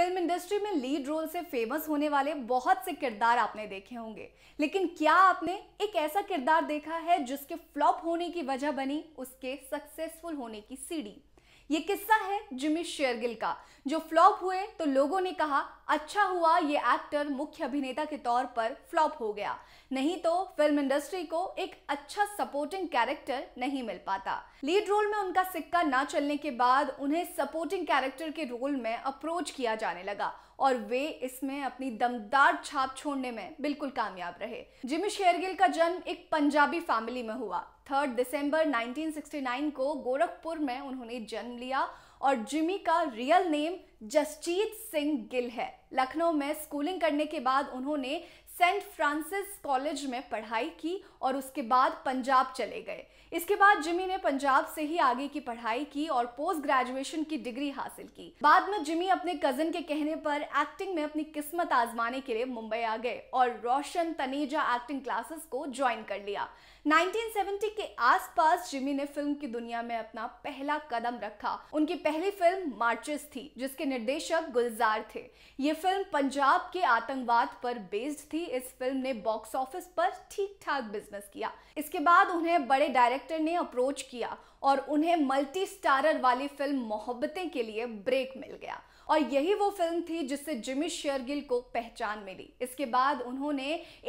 film industry में lead role से famous होने वाले बहुत से किरदार आपने देखे होंगे लेकिन क्या आपने एक ऐसा किरदार देखा है जिसके फ्लॉप होने की वजह बनी उसके सक्सेसफुल होने की सीढ़ी ये किस्सा है जिमी शेरगिल का जो फ्लॉप हुए तो लोगों ने कहा अच्छा हुआ ये एक्टर मुख्य अभिनेता के तौर पर फ्लॉप हो गया नहीं तो फिल्म इंडस्ट्री को एक अच्छा सपोर्टिंग कैरेक्टर नहीं मिल पाता लीड रोल में उनका सिक्का ना चलने के बाद उन्हें सपोर्टिंग कैरेक्टर के रोल में अप्रोच किया जाने लगा और वे इसमें अपनी दमदार छाप छोड़ने में बिल्कुल कामयाब रहे जिमी शेरगिल का जन्म एक पंजाबी फैमिली में हुआ थर्ड दिसंबर 1969 को गोरखपुर में उन्होंने जन्म लिया और जिमी का रियल नेम जसजीत सिंह गिल है लखनऊ में स्कूलिंग करने के बाद उन्होंने सेंट फ्रांसिस कॉलेज में पढ़ाई की और उसके बाद पंजाब चले गए इसके बाद जिमी ने पंजाब से ही आगे की पढ़ाई की और पोस्ट ग्रेजुएशन की डिग्री हासिल की बाद में जिमी अपने कजन के कहने पर एक्टिंग में अपनी किस्मत आजमाने के लिए मुंबई आ गए और रोशन तनेजा एक्टिंग क्लासेस को ज्वाइन कर लिया 1970 के आसपास जिमी ने फिल्म की दुनिया में अपना पहला कदम रखा उनकी पहली फिल्म मार्चेस थी जिसके निर्देशक गुलजार थे ये फिल्म पंजाब के आतंकवाद पर बेस्ड थी इस फिल्म ने बॉक्स ऑफिस पर ठीक ठाक बिजनेस किया इसके बाद उन्हें बड़े डायरेक्टर ने अप्रोच किया और उन्हें मल्टी स्टारर वाली फिल्म मोहब्बतें के लिए ब्रेक मिल गया और यही वो फिल्म थी जिससे जिमी शेरगिल को पहचान मिली इसके बाद उन्होंने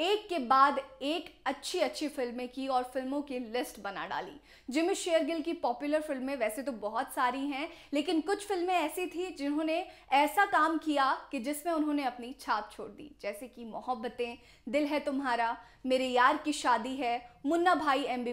एक के बाद एक अच्छी अच्छी फिल्में की और फिल्मों की लिस्ट बना डाली जिमी शेरगिल की पॉपुलर फिल्में वैसे तो बहुत सारी हैं लेकिन कुछ फिल्में ऐसी थी जिन्होंने ऐसा काम किया कि जिसमें उन्होंने अपनी छाप छोड़ दी जैसे कि मोहब्बतें दिल है तुम्हारा मेरे यार की शादी है मुन्ना भाई एम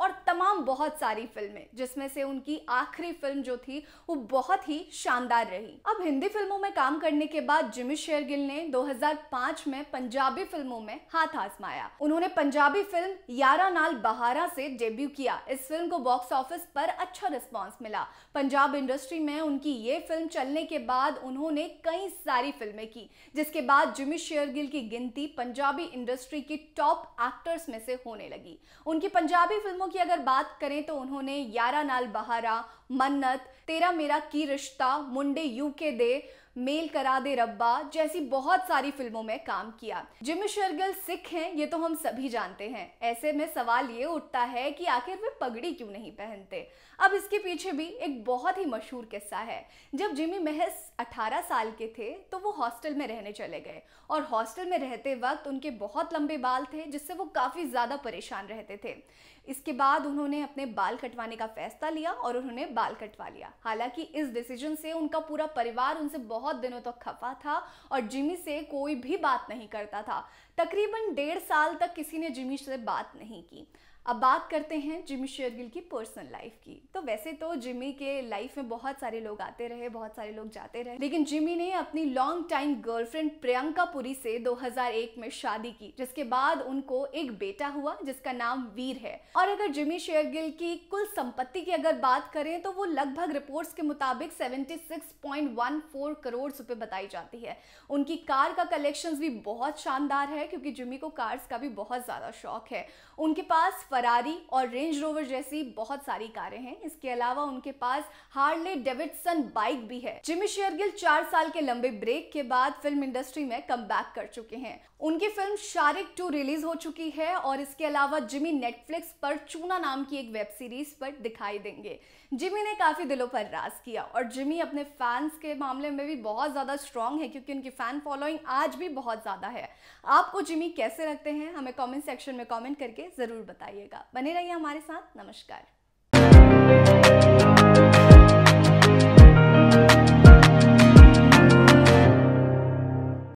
और तमाम बहुत सारी फिल्में जिसमें से उनकी आखिरी फिल्म जो थी वो बहुत ही शानदार रही अब हिंदी फिल्मों में काम करने के बाद जिमी शेरगिल ने 2005 में पंजाबी फिल्मों में हाथ आजमाया उन्होंने पंजाबी फिल्म यारा नाल बहारा से डेब्यू किया इस फिल्म को बॉक्स ऑफिस पर अच्छा रिस्पॉन्स मिला पंजाब इंडस्ट्री में उनकी ये फिल्म चलने के बाद उन्होंने कई सारी फिल्में की जिसके बाद जिमी शेरगिल की गिनती पंजाबी इंडस्ट्री की टॉप एक्टर्स में से होने लगी करेगी उनकी पंजाबी फिल्मों की अगर बात करें तो उन्होंने यारा नाल बहारा मन्नत तेरा मेरा की रिश्ता मुंडे यू के दे मेल करा दे रब्बा जैसी बहुत सारी फिल्मों में काम किया जिमी शर्गल सिख हैं ये तो हम सभी जानते हैं ऐसे में सवाल ये उठता है कि आखिर वे पगड़ी क्यों नहीं पहनते अब इसके पीछे भी एक बहुत ही मशहूर किस्सा है जब जिमी महस 18 साल के थे तो वो हॉस्टल में रहने चले गए और हॉस्टल में रहते वक्त उनके बहुत लंबे बाल थे जिससे वो काफ़ी ज़्यादा परेशान रहते थे इसके बाद उन्होंने अपने बाल कटवाने का फैसला लिया और उन्होंने बाल कटवा लिया हालांकि इस डिसीजन से उनका पूरा परिवार उनसे बहुत बहुत दिनों तक तो खफा था और जिमी से कोई भी बात नहीं करता था तकरीबन डेढ़ साल तक किसी ने जिमी से बात नहीं की अब बात करते हैं जिमी शेयरगिल की पर्सनल लाइफ की तो वैसे तो जिमी के लाइफ में बहुत सारे लोग आते रहे बहुत सारे लोग जाते रहे लेकिन जिमी ने अपनी long time girlfriend Priyanka Puri से 2001 में शादी की जिसके बाद उनको एक बेटा हुआ जिसका नाम वीर है और अगर जिमी शेयरगिल की कुल संपत्ति की अगर बात करें तो वो लगभग रिपोर्ट के मुताबिक सेवेंटी करोड़ रुपए बताई जाती है उनकी कार का कलेक्शन भी बहुत शानदार है क्योंकि जिमी को कार्स का भी बहुत ज्यादा शौक है उनके पास फरारी और रेंज रोवर जैसी बहुत सारी कारें हैं इसके अलावा उनके पास हार्ले डेविडसन बाइक भी है जिमी शेयरगिल चार साल के लंबे ब्रेक के बाद फिल्म इंडस्ट्री में कम कर चुके हैं उनकी फिल्म शारिक टू रिलीज हो चुकी है और इसके अलावा जिमी नेटफ्लिक्स पर चूना नाम की एक वेब सीरीज पर दिखाई देंगे जिमी ने काफी दिलों पर राज किया और जिमी अपने फैंस के मामले में भी बहुत ज्यादा स्ट्रांग है क्योंकि उनकी फैन फॉलोइंग आज भी बहुत ज्यादा है आपको जिमी कैसे रखते हैं हमें कॉमेंट सेक्शन में कॉमेंट करके जरूर बताइएगा मिलेगा बने रहिए हमारे साथ नमस्कार